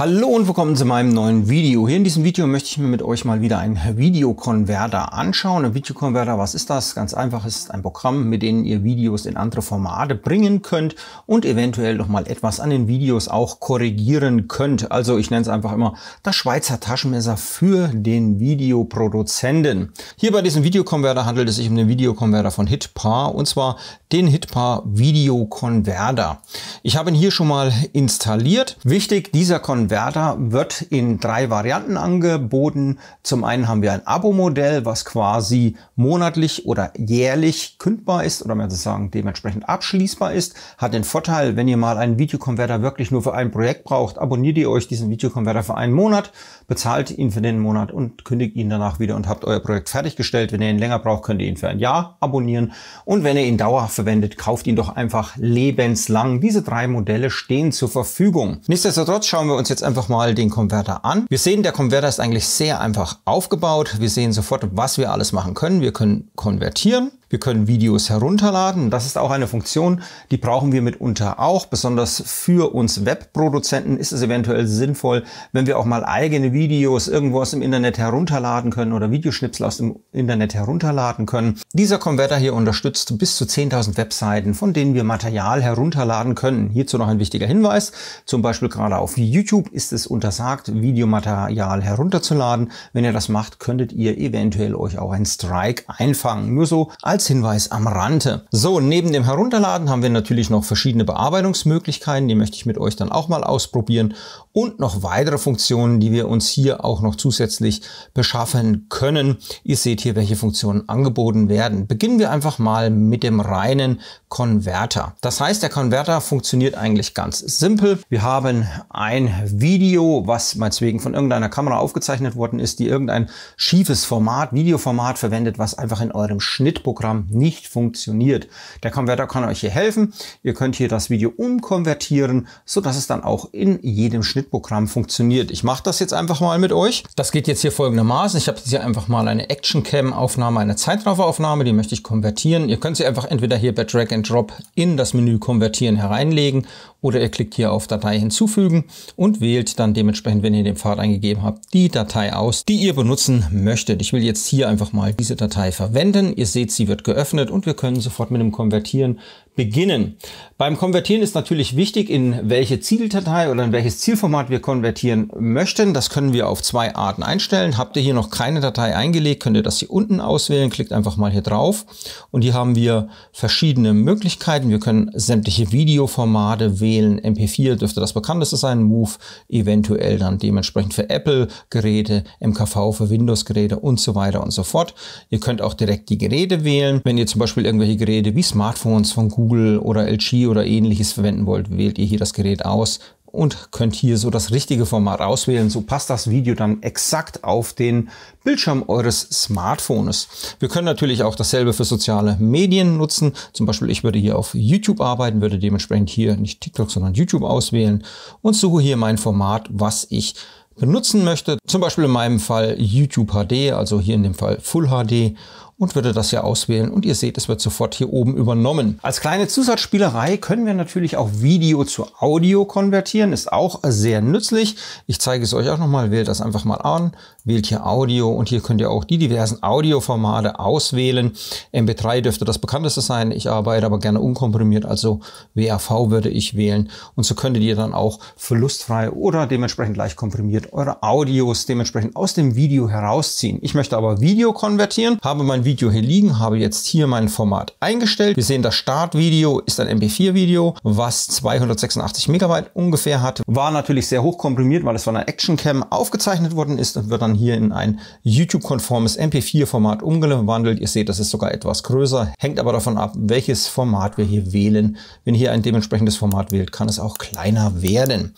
Hallo und willkommen zu meinem neuen Video. Hier in diesem Video möchte ich mir mit euch mal wieder einen Videokonverter anschauen. Ein Videokonverter, was ist das? Ganz einfach, es ist ein Programm, mit dem ihr Videos in andere Formate bringen könnt und eventuell noch mal etwas an den Videos auch korrigieren könnt. Also ich nenne es einfach immer das Schweizer Taschenmesser für den Videoproduzenten. Hier bei diesem Videokonverter handelt es sich um den Videokonverter von Hitpar und zwar den Hitpar Videokonverter. Ich habe ihn hier schon mal installiert. Wichtig, dieser Konverter Werder wird in drei Varianten angeboten. Zum einen haben wir ein Abo-Modell, was quasi monatlich oder jährlich kündbar ist oder man sozusagen dementsprechend abschließbar ist. Hat den Vorteil, wenn ihr mal einen Videokonverter wirklich nur für ein Projekt braucht, abonniert ihr euch diesen Videokonverter für einen Monat, bezahlt ihn für den Monat und kündigt ihn danach wieder und habt euer Projekt fertiggestellt. Wenn ihr ihn länger braucht, könnt ihr ihn für ein Jahr abonnieren. Und wenn ihr ihn dauerhaft verwendet, kauft ihn doch einfach lebenslang. Diese drei Modelle stehen zur Verfügung. Nichtsdestotrotz schauen wir uns jetzt jetzt einfach mal den Konverter an. Wir sehen, der Konverter ist eigentlich sehr einfach aufgebaut. Wir sehen sofort, was wir alles machen können. Wir können konvertieren. Wir können Videos herunterladen. Das ist auch eine Funktion, die brauchen wir mitunter auch. Besonders für uns Webproduzenten ist es eventuell sinnvoll, wenn wir auch mal eigene Videos irgendwo aus dem Internet herunterladen können oder Videoschnipsel aus dem Internet herunterladen können. Dieser Converter hier unterstützt bis zu 10.000 Webseiten, von denen wir Material herunterladen können. Hierzu noch ein wichtiger Hinweis. Zum Beispiel gerade auf YouTube ist es untersagt, Videomaterial herunterzuladen. Wenn ihr das macht, könntet ihr eventuell euch auch einen Strike einfangen. Nur so als Hinweis am Rande. So, neben dem Herunterladen haben wir natürlich noch verschiedene Bearbeitungsmöglichkeiten, die möchte ich mit euch dann auch mal ausprobieren und noch weitere Funktionen, die wir uns hier auch noch zusätzlich beschaffen können. Ihr seht hier, welche Funktionen angeboten werden. Beginnen wir einfach mal mit dem reinen Konverter. Das heißt, der Konverter funktioniert eigentlich ganz simpel. Wir haben ein Video, was meinetwegen von irgendeiner Kamera aufgezeichnet worden ist, die irgendein schiefes Format, Videoformat verwendet, was einfach in eurem Schnittprogramm Programm nicht funktioniert. Der Konverter kann euch hier helfen. Ihr könnt hier das Video umkonvertieren, so dass es dann auch in jedem Schnittprogramm funktioniert. Ich mache das jetzt einfach mal mit euch. Das geht jetzt hier folgendermaßen. Ich habe jetzt hier einfach mal eine Action-Cam-Aufnahme, eine Zeitrafferaufnahme, die möchte ich konvertieren. Ihr könnt sie einfach entweder hier bei Drag and Drop in das Menü konvertieren hereinlegen oder ihr klickt hier auf Datei hinzufügen und wählt dann dementsprechend, wenn ihr den Pfad eingegeben habt, die Datei aus, die ihr benutzen möchtet. Ich will jetzt hier einfach mal diese Datei verwenden. Ihr seht, sie wird geöffnet und wir können sofort mit dem Konvertieren beginnen. Beim Konvertieren ist natürlich wichtig, in welche Zieldatei oder in welches Zielformat wir konvertieren möchten. Das können wir auf zwei Arten einstellen. Habt ihr hier noch keine Datei eingelegt, könnt ihr das hier unten auswählen. Klickt einfach mal hier drauf. Und hier haben wir verschiedene Möglichkeiten. Wir können sämtliche Videoformate wählen. MP4 dürfte das bekannteste sein. Move eventuell dann dementsprechend für Apple-Geräte, MKV für Windows-Geräte und so weiter und so fort. Ihr könnt auch direkt die Geräte wählen. Wenn ihr zum Beispiel irgendwelche Geräte wie Smartphones von Google Google oder LG oder ähnliches verwenden wollt, wählt ihr hier das Gerät aus und könnt hier so das richtige Format auswählen. So passt das Video dann exakt auf den Bildschirm eures Smartphones. Wir können natürlich auch dasselbe für soziale Medien nutzen. Zum Beispiel ich würde hier auf YouTube arbeiten, würde dementsprechend hier nicht TikTok, sondern YouTube auswählen und suche hier mein Format, was ich benutzen möchte. Zum Beispiel in meinem Fall YouTube HD, also hier in dem Fall Full HD und würde das hier auswählen. Und ihr seht, es wird sofort hier oben übernommen. Als kleine Zusatzspielerei können wir natürlich auch Video zu Audio konvertieren. Ist auch sehr nützlich. Ich zeige es euch auch nochmal. Wählt das einfach mal an. Wählt hier Audio und hier könnt ihr auch die diversen Audioformate auswählen. MB3 dürfte das bekannteste sein. Ich arbeite aber gerne unkomprimiert, also WAV würde ich wählen. Und so könntet ihr dann auch verlustfrei oder dementsprechend leicht komprimiert eure Audios dementsprechend aus dem Video herausziehen. Ich möchte aber Video konvertieren, habe mein Video Video hier liegen, habe jetzt hier mein Format eingestellt. Wir sehen, das Startvideo ist ein MP4-Video, was 286 Megabyte ungefähr hat. War natürlich sehr hoch komprimiert, weil es von einer Actioncam aufgezeichnet worden ist und wird dann hier in ein YouTube-konformes MP4-Format umgewandelt. Ihr seht, das ist sogar etwas größer, hängt aber davon ab, welches Format wir hier wählen. Wenn ihr hier ein dementsprechendes Format wählt, kann es auch kleiner werden.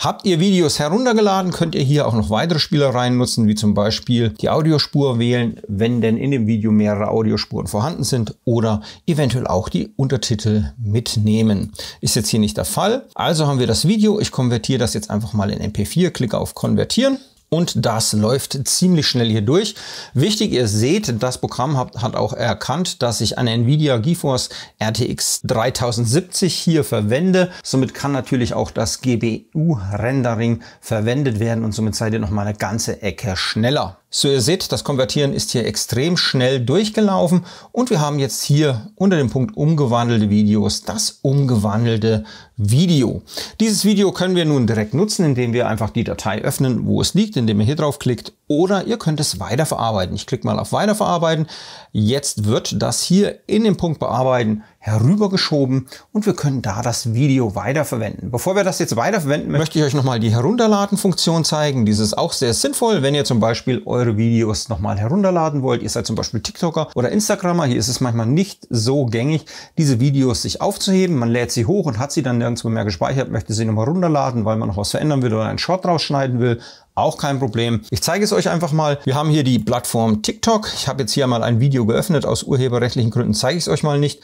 Habt ihr Videos heruntergeladen, könnt ihr hier auch noch weitere Spielereien nutzen, wie zum Beispiel die Audiospur wählen, wenn denn in dem Video Video mehrere Audiospuren vorhanden sind oder eventuell auch die Untertitel mitnehmen. Ist jetzt hier nicht der Fall. Also haben wir das Video. Ich konvertiere das jetzt einfach mal in MP4, klicke auf Konvertieren und das läuft ziemlich schnell hier durch. Wichtig, ihr seht, das Programm hat, hat, auch erkannt, dass ich eine Nvidia GeForce RTX 3070 hier verwende. Somit kann natürlich auch das GPU-Rendering verwendet werden und somit seid ihr noch eine ganze Ecke schneller. So ihr seht, das Konvertieren ist hier extrem schnell durchgelaufen und wir haben jetzt hier unter dem Punkt umgewandelte Videos das umgewandelte Video. Dieses Video können wir nun direkt nutzen, indem wir einfach die Datei öffnen, wo es liegt, indem ihr hier draufklickt oder ihr könnt es weiterverarbeiten. Ich klicke mal auf Weiterverarbeiten. Jetzt wird das hier in den Punkt Bearbeiten herübergeschoben und wir können da das Video weiterverwenden. Bevor wir das jetzt weiterverwenden, möchte ich euch nochmal die Herunterladen-Funktion zeigen. Dies ist auch sehr sinnvoll, wenn ihr zum Beispiel eure Videos nochmal herunterladen wollt. Ihr seid zum Beispiel TikToker oder Instagrammer. Hier ist es manchmal nicht so gängig, diese Videos sich aufzuheben. Man lädt sie hoch und hat sie dann nirgendwo mehr gespeichert, möchte sie nochmal runterladen, weil man noch was verändern will oder einen Short rausschneiden will auch kein Problem. Ich zeige es euch einfach mal. Wir haben hier die Plattform TikTok. Ich habe jetzt hier mal ein Video geöffnet. Aus urheberrechtlichen Gründen zeige ich es euch mal nicht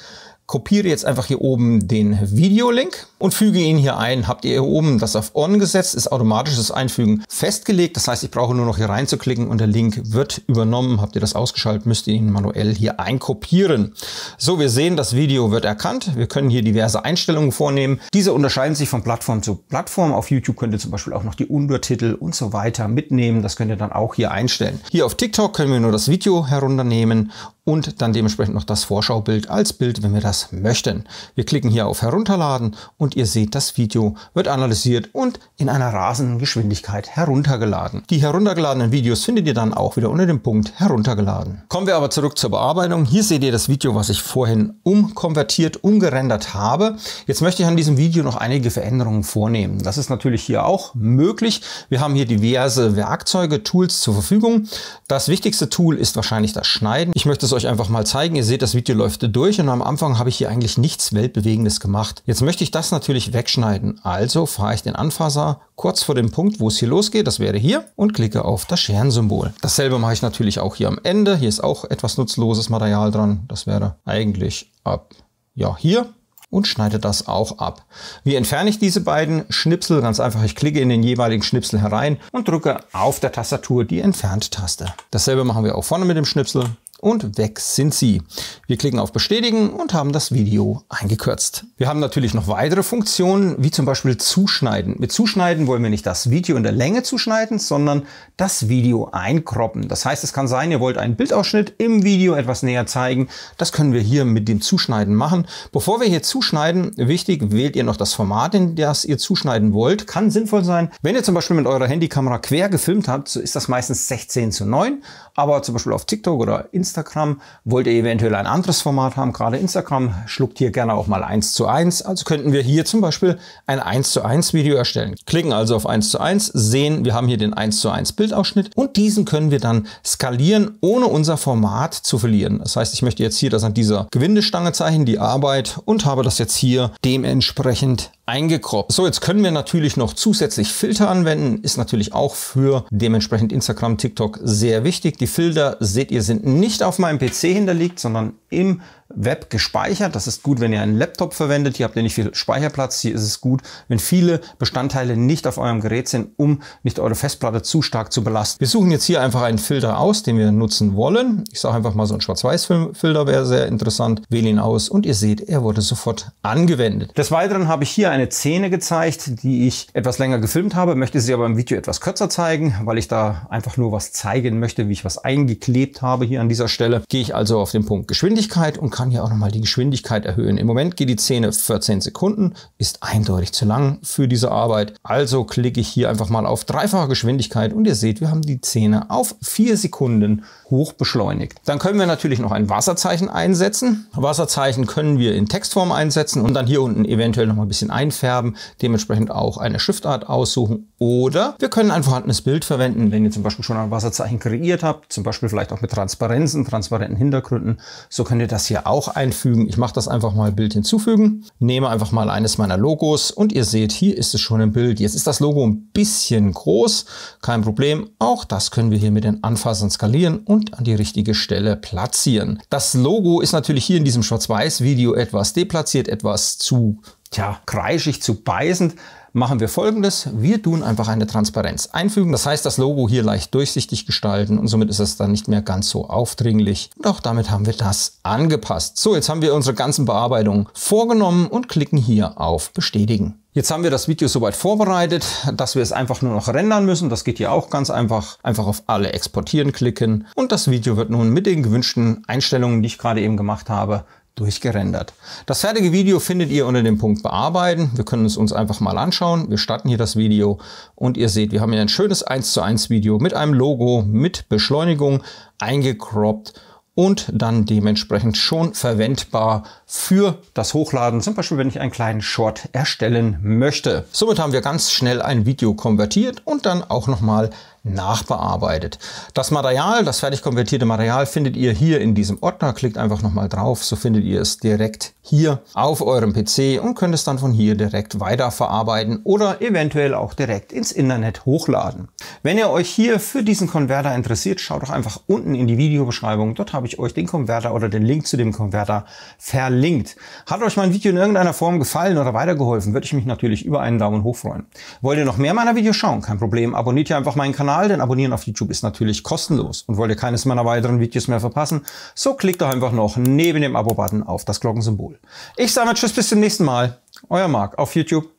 kopiere jetzt einfach hier oben den Videolink und füge ihn hier ein. Habt ihr hier oben das auf On gesetzt, ist automatisches Einfügen festgelegt. Das heißt, ich brauche nur noch hier reinzuklicken und der Link wird übernommen. Habt ihr das ausgeschaltet, müsst ihr ihn manuell hier einkopieren. So, wir sehen, das Video wird erkannt. Wir können hier diverse Einstellungen vornehmen. Diese unterscheiden sich von Plattform zu Plattform. Auf YouTube könnt ihr zum Beispiel auch noch die Untertitel und so weiter mitnehmen. Das könnt ihr dann auch hier einstellen. Hier auf TikTok können wir nur das Video herunternehmen und dann dementsprechend noch das Vorschaubild als Bild, wenn wir das möchten. Wir klicken hier auf Herunterladen und ihr seht, das Video wird analysiert und in einer rasenden Geschwindigkeit heruntergeladen. Die heruntergeladenen Videos findet ihr dann auch wieder unter dem Punkt heruntergeladen. Kommen wir aber zurück zur Bearbeitung. Hier seht ihr das Video, was ich vorhin umkonvertiert, umgerendert habe. Jetzt möchte ich an diesem Video noch einige Veränderungen vornehmen. Das ist natürlich hier auch möglich. Wir haben hier diverse Werkzeuge, Tools zur Verfügung. Das wichtigste Tool ist wahrscheinlich das Schneiden. Ich möchte es euch einfach mal zeigen. Ihr seht, das Video läuft durch und am Anfang habe ich hier eigentlich nichts Weltbewegendes gemacht. Jetzt möchte ich das natürlich wegschneiden. Also fahre ich den Anfasser kurz vor dem Punkt, wo es hier losgeht, das wäre hier, und klicke auf das Scheren-Symbol. Dasselbe mache ich natürlich auch hier am Ende. Hier ist auch etwas nutzloses Material dran. Das wäre eigentlich ab ja, hier und schneide das auch ab. Wie entferne ich diese beiden Schnipsel? Ganz einfach, ich klicke in den jeweiligen Schnipsel herein und drücke auf der Tastatur die Entfernt-Taste. Dasselbe machen wir auch vorne mit dem Schnipsel und weg sind sie. Wir klicken auf Bestätigen und haben das Video eingekürzt. Wir haben natürlich noch weitere Funktionen, wie zum Beispiel Zuschneiden. Mit Zuschneiden wollen wir nicht das Video in der Länge zuschneiden, sondern das Video einkroppen. Das heißt, es kann sein, ihr wollt einen Bildausschnitt im Video etwas näher zeigen. Das können wir hier mit dem Zuschneiden machen. Bevor wir hier zuschneiden, wichtig, wählt ihr noch das Format, in das ihr zuschneiden wollt. Kann sinnvoll sein. Wenn ihr zum Beispiel mit eurer Handykamera quer gefilmt habt, so ist das meistens 16 zu 9. Aber zum Beispiel auf TikTok oder Instagram Instagram. Wollt ihr eventuell ein anderes Format haben? Gerade Instagram schluckt hier gerne auch mal 1 zu 1. Also könnten wir hier zum Beispiel ein 1 zu 1 Video erstellen. Klicken also auf 1 zu 1, sehen, wir haben hier den 1 zu 1 Bildausschnitt und diesen können wir dann skalieren, ohne unser Format zu verlieren. Das heißt, ich möchte jetzt hier das an dieser Gewindestange zeichnen, die Arbeit und habe das jetzt hier dementsprechend eingekroppt. So, jetzt können wir natürlich noch zusätzlich Filter anwenden. Ist natürlich auch für dementsprechend Instagram, TikTok sehr wichtig. Die Filter, seht ihr, sind nicht auf meinem PC hinterlegt, sondern im Web gespeichert. Das ist gut, wenn ihr einen Laptop verwendet. Hier habt ihr nicht viel Speicherplatz. Hier ist es gut, wenn viele Bestandteile nicht auf eurem Gerät sind, um nicht eure Festplatte zu stark zu belasten. Wir suchen jetzt hier einfach einen Filter aus, den wir nutzen wollen. Ich sage einfach mal, so ein Schwarz-Weiß-Filter wäre sehr interessant. Wähle ihn aus und ihr seht, er wurde sofort angewendet. Des Weiteren habe ich hier eine Szene gezeigt, die ich etwas länger gefilmt habe, möchte sie aber im Video etwas kürzer zeigen, weil ich da einfach nur was zeigen möchte, wie ich was eingeklebt habe hier an dieser Stelle. Gehe ich also auf den Punkt Geschwindigkeit und kann hier auch nochmal die Geschwindigkeit erhöhen. Im Moment geht die Zähne 14 Sekunden, ist eindeutig zu lang für diese Arbeit. Also klicke ich hier einfach mal auf dreifache Geschwindigkeit und ihr seht, wir haben die Zähne auf 4 Sekunden hoch beschleunigt. Dann können wir natürlich noch ein Wasserzeichen einsetzen. Wasserzeichen können wir in Textform einsetzen und dann hier unten eventuell noch mal ein bisschen einfärben, dementsprechend auch eine Schriftart aussuchen oder wir können ein vorhandenes Bild verwenden, wenn ihr zum Beispiel schon ein Wasserzeichen kreiert habt, zum Beispiel vielleicht auch mit Transparenzen, transparenten Hintergründen. So könnt ihr das hier auch einfügen. Ich mache das einfach mal Bild hinzufügen, nehme einfach mal eines meiner Logos und ihr seht, hier ist es schon im Bild. Jetzt ist das Logo ein bisschen groß, kein Problem. Auch das können wir hier mit den Anfassern skalieren und an die richtige Stelle platzieren. Das Logo ist natürlich hier in diesem Schwarz-Weiß-Video etwas deplatziert, etwas zu tja, kreischig, zu beißend machen wir folgendes. Wir tun einfach eine Transparenz einfügen. Das heißt, das Logo hier leicht durchsichtig gestalten und somit ist es dann nicht mehr ganz so aufdringlich. Und auch damit haben wir das angepasst. So, jetzt haben wir unsere ganzen Bearbeitungen vorgenommen und klicken hier auf Bestätigen. Jetzt haben wir das Video soweit vorbereitet, dass wir es einfach nur noch rendern müssen. Das geht hier auch ganz einfach. Einfach auf alle exportieren klicken und das Video wird nun mit den gewünschten Einstellungen, die ich gerade eben gemacht habe, durchgerendert. Das fertige Video findet ihr unter dem Punkt Bearbeiten. Wir können es uns einfach mal anschauen. Wir starten hier das Video und ihr seht, wir haben hier ein schönes 1 zu 1 Video mit einem Logo, mit Beschleunigung eingekroppt und dann dementsprechend schon verwendbar für das Hochladen, zum Beispiel wenn ich einen kleinen Short erstellen möchte. Somit haben wir ganz schnell ein Video konvertiert und dann auch nochmal nachbearbeitet. Das Material, das fertig konvertierte Material findet ihr hier in diesem Ordner. Klickt einfach nochmal drauf, so findet ihr es direkt hier auf eurem PC und könnt es dann von hier direkt weiterverarbeiten oder eventuell auch direkt ins Internet hochladen. Wenn ihr euch hier für diesen Konverter interessiert, schaut doch einfach unten in die Videobeschreibung. Dort habe ich euch den Konverter oder den Link zu dem Konverter verlinkt. Hat euch mein Video in irgendeiner Form gefallen oder weitergeholfen, würde ich mich natürlich über einen Daumen hoch freuen. Wollt ihr noch mehr meiner Videos schauen? Kein Problem, abonniert ja einfach meinen Kanal Kanal denn abonnieren auf YouTube ist natürlich kostenlos und wollt ihr keines meiner weiteren Videos mehr verpassen, so klickt doch einfach noch neben dem Abo-Button auf das Glockensymbol. Ich sage mal Tschüss bis zum nächsten Mal. Euer Marc auf YouTube.